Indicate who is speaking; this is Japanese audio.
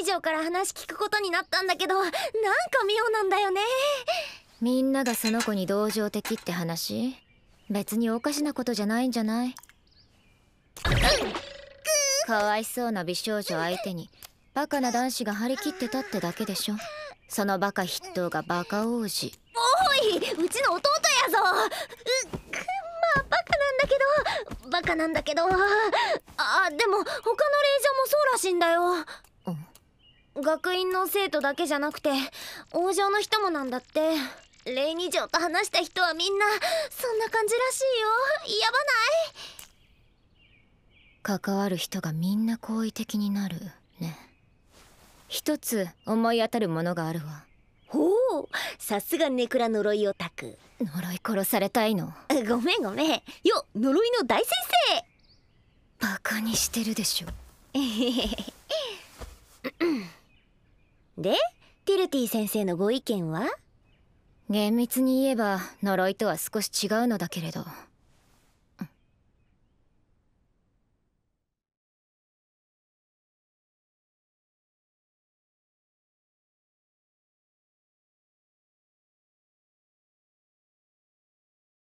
Speaker 1: 以上から話聞くことになったんだけどなんか妙なんだよね
Speaker 2: みんながその子に同情的って話別におかしなことじゃないんじゃない、かわいそうな美少女相手にバカな男子が張り切ってたってだけでしょそのバカ筆頭がバカ王子
Speaker 1: おいうちの弟やぞうっまあバカなんだけどバカなんだけどあでも他の令嬢もそうらしいんだよ学院の生徒だけじゃなくて王城の人もなんだって礼二条と話した人はみんなそんな感じらしいよやば
Speaker 2: ない関わる人がみんな好意的になるね一つ思い当たるものがあるわほうさすがネクラ呪いオタク呪い殺されたいのごめんごめんよ呪いの大先生バカにしてるでしょえへへへでティルティ先生のご意見は厳密に言えば呪いとは少し違うのだけれど